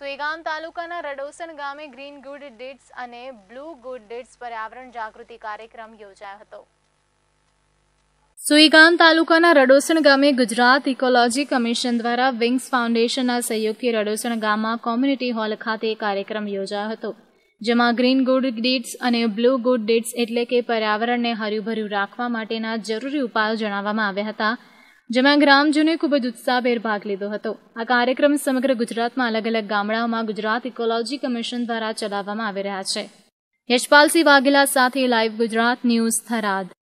સુઈગામ તાલુકાના રડોસન ગામે green good deeds અને બ્લુ ગુડ ડીડ્સ પર્યાવરણ જાગૃતિ કાર્યક્રમ યોજાયો હતો સુઈગામ તાલુકાના રડોસણ ગામે ગુજરાત ઇકોલોજી કમિશન દ્વારા વિંગ્સ ફાઉન્ડેશનના સહયોગથી રડોસણ ગામમાં કોમ્યુનિટી હોલ ખાતે કાર્યક્રમ યોજાયો હતો જેમાં ગ્રીન ગુડ ડીડ્સ અને બ્લુ ગુડ ડીડ્સ એટલે કે પર્યાવરણને હર્યુભર્યું રાખવા માટેના જરૂરી ઉપાયો જણાવવામાં આવ્યા હતા જેમાં ગ્રામજનોએ ખૂબ જ ઉત્સાહભેર ભાગ લીધો હતો આ કાર્યક્રમ સમગ્ર ગુજરાતમાં અલગ અલગ ગામડાઓમાં ગુજરાત ઇકોલોજી કમિશન દ્વારા ચલાવવામાં આવી રહ્યા છે યશપાલસિંહ વાઘેલા સાથે લાઈવ ગુજરાત ન્યૂઝ થરાદ